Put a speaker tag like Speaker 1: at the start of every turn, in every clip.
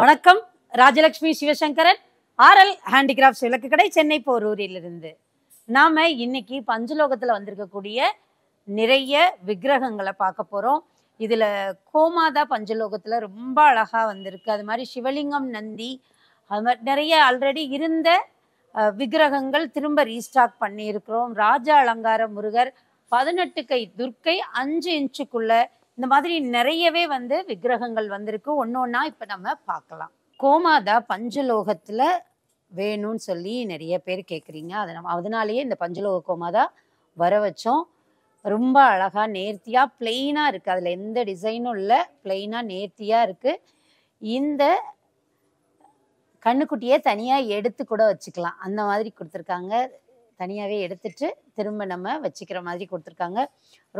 Speaker 1: வணக்கம் Rajalakshmi Sivasankaran RL handicrafts விளக்கு கடை சென்னை போரூரிலிருந்து நாம் இன்னைக்கு பஞ்சலோகத்தில் வந்திருக்கக்கூடிய நிறைய விக்கிரகங்களை பார்க்க போகிறோம் இதில் கோமாதா பஞ்சலோகத்தில் ரொம்ப அழகாக வந்திருக்கு அது மாதிரி சிவலிங்கம் நந்தி அது மாதிரி நிறைய ஆல்ரெடி இருந்த விக்கிரகங்கள் திரும்ப ரீஸ்டாக் பண்ணியிருக்கிறோம் ராஜா அலங்கார முருகர் பதினெட்டு கை துர்க்கை அஞ்சு இன்ச்சுக்குள்ளே இந்த மாதிரி நிறையவே வந்து விக்கிரகங்கள் வந்திருக்கு ஒன்று ஒன்றா இப்போ நம்ம பார்க்கலாம் கோமாதா பஞ்சலோகத்தில் வேணும்னு சொல்லி நிறைய பேர் கேட்குறீங்க அதை நம்ம அதனாலேயே இந்த பஞ்சலோக கோமாதா வர வச்சோம் ரொம்ப அழகாக நேர்த்தியாக பிளெயினாக இருக்குது அதில் எந்த டிசைனும் இல்லை பிளெயினாக நேர்த்தியாக இருக்குது இந்த கண்ணுக்குட்டியே தனியாக எடுத்து கூட வச்சுக்கலாம் அந்த மாதிரி கொடுத்துருக்காங்க தனியாகவே எடுத்துட்டு திரும்ப நம்ம வச்சுக்கிற மாதிரி கொடுத்துருக்காங்க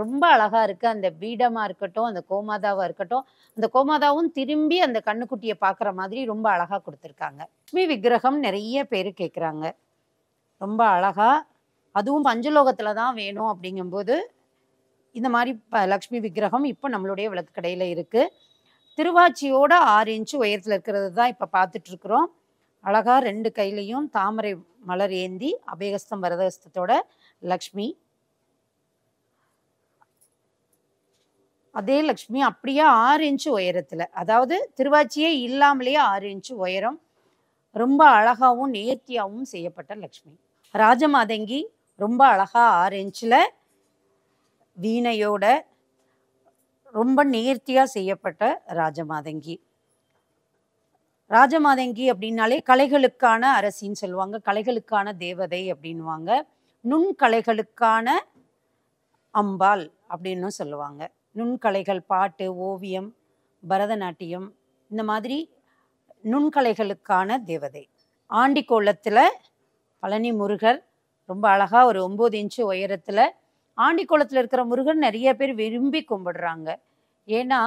Speaker 1: ரொம்ப அழகாக இருக்குது அந்த பீடமாக இருக்கட்டும் அந்த கோமாதாவாக இருக்கட்டும் அந்த கோமாதாவும் திரும்பி அந்த கண்ணுக்குட்டியை பார்க்குற மாதிரி ரொம்ப அழகாக கொடுத்துருக்காங்க லக்ஷ்மி விக்கிரகம் நிறைய பேர் கேட்குறாங்க ரொம்ப அழகாக அதுவும் பஞ்சலோகத்தில் தான் வேணும் அப்படிங்கும்போது இந்த மாதிரி லக்ஷ்மி விக்கிரகம் இப்போ நம்மளுடைய விளக்கு கடையில் இருக்குது திருவாச்சியோட ஆறு இன்ச்சு உயரத்தில் இருக்கிறது தான் இப்போ பார்த்துட்ருக்குறோம் அழகாக ரெண்டு கையிலையும் தாமரை மலர் ஏந்தி அபயகஸ்தம் வரதகஸ்தத்தோட லக்ஷ்மி அதே லக்ஷ்மி அப்படியே ஆறு இன்ச்சு உயரத்தில் அதாவது திருவாச்சியே இல்லாமலேயே ஆறு இன்ச்சு உயரம் ரொம்ப அழகாகவும் நேர்த்தியாகவும் செய்யப்பட்ட லக்ஷ்மி ராஜமாதங்கி ரொம்ப அழகாக ஆறு இன்ச்சில் வீணையோட ரொம்ப நேர்த்தியாக செய்யப்பட்ட ராஜமாதங்கி ராஜமாதங்கி அப்படின்னாலே கலைகளுக்கான அரசின்னு சொல்லுவாங்க கலைகளுக்கான தேவதை அப்படின்வாங்க நுண்கலைகளுக்கான அம்பாள் அப்படின்னு சொல்லுவாங்க நுண்கலைகள் பாட்டு ஓவியம் பரதநாட்டியம் இந்த மாதிரி நுண்கலைகளுக்கான தேவதை ஆண்டி கோலத்தில் பழனி முருகர் ரொம்ப அழகாக ஒரு ஒம்பது இன்ச்சு உயரத்தில் ஆண்டி கோலத்தில் இருக்கிற முருகர் நிறைய பேர் விரும்பி கும்பிடுறாங்க ஏன்னா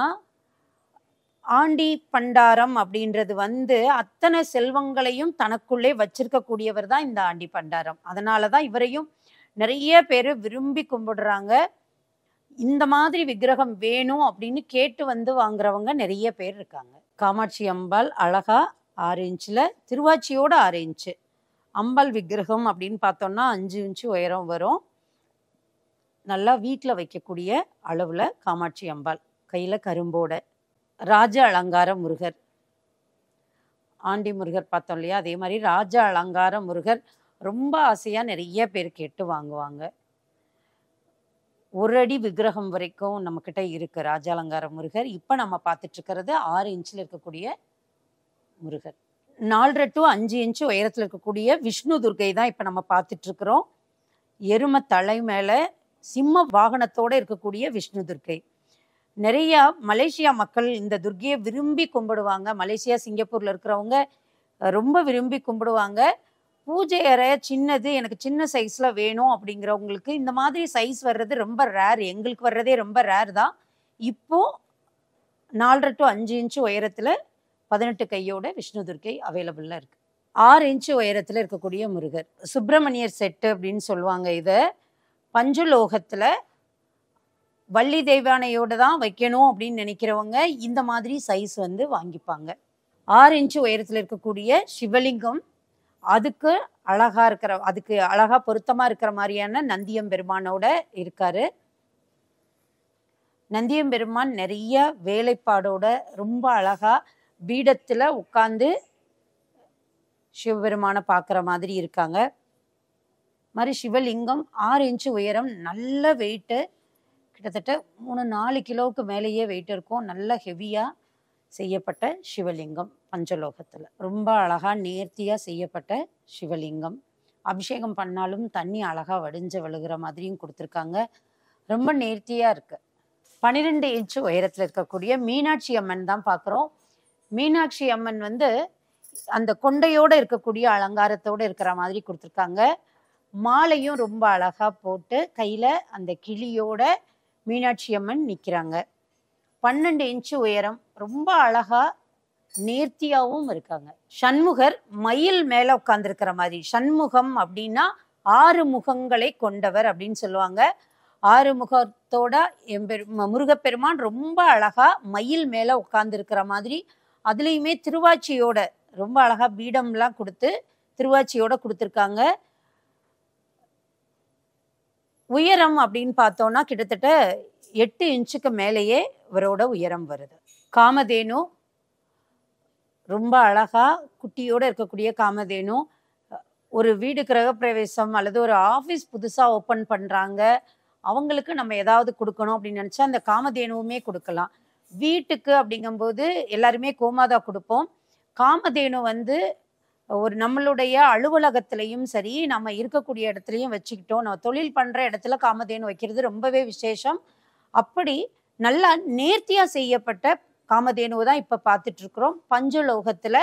Speaker 1: ஆண்டி பண்டாரம் அப்படின்றது வந்து அத்தனை செல்வங்களையும் தனக்குள்ளே வச்சிருக்கக்கூடியவர் தான் இந்த ஆண்டி பண்டாரம் அதனாலதான் தான் இவரையும் நிறைய பேர் விரும்பி கும்பிடுறாங்க இந்த மாதிரி விக்கிரகம் வேணும் அப்படின்னு கேட்டு வந்து வாங்குறவங்க நிறைய பேர் இருக்காங்க காமாட்சி அம்பாள் அழகா ஆறு இன்ச்சில் திருவாச்சியோட ஆறு இன்ச்சு அம்பாள் விக்கிரகம் அப்படின்னு பார்த்தோம்னா அஞ்சு இன்ச்சு உயரம் வரும் நல்லா வீட்டில் வைக்கக்கூடிய அளவில் காமாட்சி அம்பாள் கையில் கரும்போட ராஜ அலங்கார முருகர் ஆண்டி முருகர் பார்த்தோம் இல்லையா அதே மாதிரி ராஜ அலங்கார முருகர் ரொம்ப ஆசையாக நிறைய பேர் கேட்டு வாங்குவாங்க ஒரு அடி விக்கிரகம் வரைக்கும் நம்மக்கிட்ட இருக்குது ராஜ அலங்கார முருகர் இப்போ நம்ம பார்த்துட்ருக்கிறது ஆறு இன்ச்சில் இருக்கக்கூடிய முருகர் நாலரை டு அஞ்சு இன்ச்சு உயரத்தில் இருக்கக்கூடிய விஷ்ணு துர்கை தான் இப்போ நம்ம பார்த்துட்ருக்குறோம் எரும தலை மேலே சிம்ம வாகனத்தோடு இருக்கக்கூடிய விஷ்ணு துர்கை நிறையா மலேசியா மக்கள் இந்த துர்கையை விரும்பி கும்பிடுவாங்க மலேசியா சிங்கப்பூரில் இருக்கிறவங்க ரொம்ப விரும்பி கும்பிடுவாங்க பூஜை அறை சின்னது எனக்கு சின்ன சைஸில் வேணும் அப்படிங்கிறவங்களுக்கு இந்த மாதிரி சைஸ் வர்றது ரொம்ப ரேர் எங்களுக்கு வர்றதே ரொம்ப ரேர் தான் இப்போது நாலரை டு அஞ்சு இன்ச்சு உயரத்தில் பதினெட்டு கையோட விஷ்ணு துர்க்கை அவைலபிளாக இருக்குது ஆறு இன்ச்சு உயரத்தில் இருக்கக்கூடிய முருகர் சுப்பிரமணியர் செட்டு அப்படின்னு சொல்லுவாங்க இதை பஞ்சுலோகத்தில் வள்ளி தெய்வானையோடு தான் வைக்கணும் அப்படின்னு நினைக்கிறவங்க இந்த மாதிரி சைஸ் வந்து வாங்கிப்பாங்க ஆறு இன்ச்சு உயரத்தில் இருக்கக்கூடிய சிவலிங்கம் அதுக்கு அழகாக இருக்கிற அதுக்கு அழகாக பொருத்தமாக இருக்கிற மாதிரியான நந்தியம் பெருமானோட இருக்காரு நந்தியம் பெருமான் நிறைய வேலைப்பாடோட ரொம்ப அழகாக பீடத்தில் உட்காந்து சிவபெருமானை பார்க்குற மாதிரி இருக்காங்க மாதிரி சிவலிங்கம் ஆறு இன்ச்சு உயரம் நல்ல வெயிட்டு கிட்டத்தட்ட மூணு நாலு கிலோவுக்கு மேலேயே வெயிட் இருக்கும் நல்ல ஹெவியாக செய்யப்பட்ட சிவலிங்கம் பஞ்சலோகத்தில் ரொம்ப அழகாக நேர்த்தியாக செய்யப்பட்ட சிவலிங்கம் அபிஷேகம் பண்ணாலும் தண்ணி அழகாக வடிஞ்சு விழுகிற மாதிரியும் கொடுத்துருக்காங்க ரொம்ப நேர்த்தியாக இருக்குது பன்னிரெண்டு இன்ச்சு உயரத்தில் இருக்கக்கூடிய மீனாட்சி அம்மன் தான் பார்க்குறோம் மீனாட்சி அம்மன் வந்து அந்த கொண்டையோடு இருக்கக்கூடிய அலங்காரத்தோடு இருக்கிற மாதிரி கொடுத்துருக்காங்க மாலையும் ரொம்ப அழகாக போட்டு கையில் அந்த கிளியோட மீனாட்சி அம்மன் நிற்கிறாங்க பன்னெண்டு இன்ச்சு உயரம் ரொம்ப அழகா நேர்த்தியாகவும் இருக்காங்க சண்முகர் மயில் மேல உட்கார்ந்துருக்கிற மாதிரி சண்முகம் அப்படின்னா ஆறு முகங்களை கொண்டவர் அப்படின்னு சொல்லுவாங்க ஆறு முகத்தோட எம்பெரு முருகப்பெருமான் ரொம்ப அழகா மயில் மேல உட்கார்ந்துருக்கிற மாதிரி அதுலேயுமே திருவாச்சியோட ரொம்ப அழகா பீடம்லாம் கொடுத்து திருவாச்சியோட கொடுத்துருக்காங்க உயரம் அப்படின்னு பார்த்தோன்னா கிட்டத்தட்ட எட்டு இன்ச்சுக்கு மேலேயே இவரோட உயரம் வருது காமதேனு ரொம்ப அழகா குட்டியோடு இருக்கக்கூடிய காமதேனு ஒரு வீடு கிரகப்பிரவேசம் அல்லது ஒரு ஆஃபீஸ் புதுசாக ஓப்பன் பண்ணுறாங்க அவங்களுக்கு நம்ம ஏதாவது கொடுக்கணும் அப்படின்னு நினச்சா அந்த காமதேனுவுமே கொடுக்கலாம் வீட்டுக்கு அப்படிங்கும்போது எல்லாருமே கோமாதா கொடுப்போம் காமதேனு வந்து ஒரு நம்மளுடைய அலுவலகத்திலையும் சரி நம்ம இருக்கக்கூடிய இடத்துலையும் வச்சுக்கிட்டோம் நம்ம தொழில் பண்ணுற இடத்துல காமதேனு வைக்கிறது ரொம்பவே விசேஷம் அப்படி நல்லா நேர்த்தியாக செய்யப்பட்ட காமதேனுவை தான் இப்போ பார்த்துட்ருக்குறோம் பஞ்சலோகத்தில்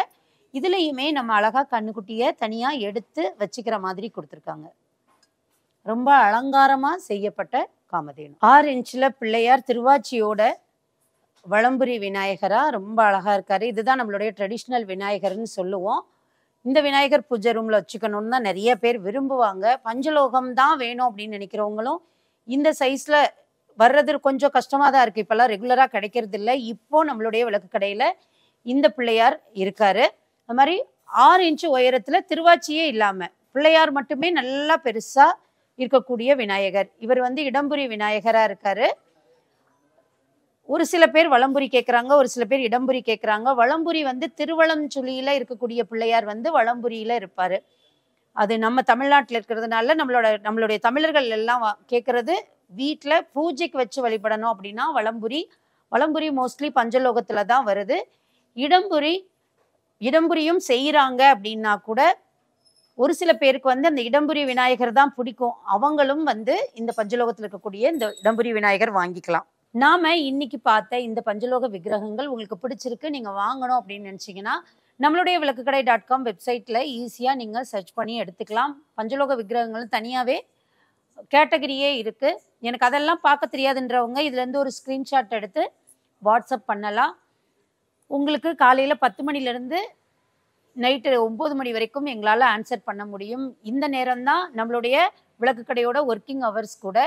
Speaker 1: இதுலேயுமே நம்ம அழகாக கண்ணுக்குட்டியை தனியாக எடுத்து வச்சுக்கிற மாதிரி கொடுத்துருக்காங்க ரொம்ப அலங்காரமாக செய்யப்பட்ட காமதேனு ஆறு இன்ச்சில் பிள்ளையார் திருவாச்சியோட வளம்புரி விநாயகராக ரொம்ப அழகாக இருக்கார் இதுதான் நம்மளுடைய ட்ரெடிஷ்னல் விநாயகர்னு சொல்லுவோம் இந்த விநாயகர் பூஜை ரூமில் வச்சுக்கணும்னு தான் நிறைய பேர் விரும்புவாங்க பஞ்சலோகம் தான் வேணும் அப்படின்னு நினைக்கிறவங்களும் இந்த சைஸில் வர்றது கொஞ்சம் கஷ்டமாக தான் இருக்குது இப்போல்லாம் ரெகுலராக கிடைக்கிறது இல்லை இப்போது நம்மளுடைய விளக்கு கடையில் இந்த பிள்ளையார் இருக்கார் அது மாதிரி ஆறு இன்ச்சு உயரத்தில் திருவாச்சியே இல்லாமல் பிள்ளையார் மட்டுமே நல்லா பெருசாக இருக்கக்கூடிய விநாயகர் இவர் வந்து இடம்புரி விநாயகராக இருக்காரு ஒரு சில பேர் வளம்புரி கேட்குறாங்க ஒரு சில பேர் இடம்புரி கேட்குறாங்க வளம்புரி வந்து சுழியில இருக்கக்கூடிய பிள்ளையார் வந்து வளம்புரியில் இருப்பார் அது நம்ம தமிழ்நாட்டில் இருக்கிறதுனால நம்மளோட நம்மளுடைய தமிழர்கள் எல்லாம் கேட்குறது வீட்டில் பூஜைக்கு வச்சு வழிபடணும் அப்படின்னா வளம்புரி வளம்புரி மோஸ்ட்லி பஞ்சலோகத்தில் தான் வருது இடம்புரி இடம்புரியும் செய்கிறாங்க அப்படின்னா கூட ஒரு சில பேருக்கு வந்து அந்த இடம்புரி விநாயகர் தான் பிடிக்கும் அவங்களும் வந்து இந்த பஞ்சலோகத்தில் இருக்கக்கூடிய இந்த இடம்புரி விநாயகர் வாங்கிக்கலாம் நாம இன்னைக்கு பார்த்த இந்த பஞ்சலோக விக்கிரகங்கள் உங்களுக்கு பிடிச்சிருக்கு நீங்க வாங்கணும் அப்படின்னு நினைச்சீங்கன்னா நம்மளுடைய விளக்குக்கடை டாட் காம் வெப்சைட்ல ஈஸியா நீங்க சர்ச் பண்ணி எடுத்துக்கலாம் பஞ்சலோக விக்கிரகங்களும் தனியாவே கேட்டகரியே இருக்கு எனக்கு அதெல்லாம் பார்க்க தெரியாதுன்றவங்க இதுல இருந்து ஒரு ஸ்கிரீன்ஷாட் எடுத்து வாட்ஸ்அப் பண்ணலாம் உங்களுக்கு காலையில் பத்து மணிலேருந்து நைட்டு ஒம்பது மணி வரைக்கும் எங்களால் ஆன்சர் பண்ண முடியும் இந்த நேரம் தான் நம்மளுடைய விளக்கு கடையோட ஒர்க்கிங் ஹவர்ஸ் கூட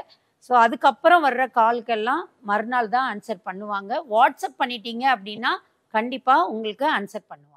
Speaker 1: ஸோ அதுக்கப்புறம் வர்ற கால்கெல்லாம் மறுநாள் தான் ஆன்சர் பண்ணுவாங்க வாட்ஸ்அப் பண்ணிட்டீங்க அப்படின்னா கண்டிப்பாக உங்களுக்கு ஆன்சர் பண்ணுவாங்க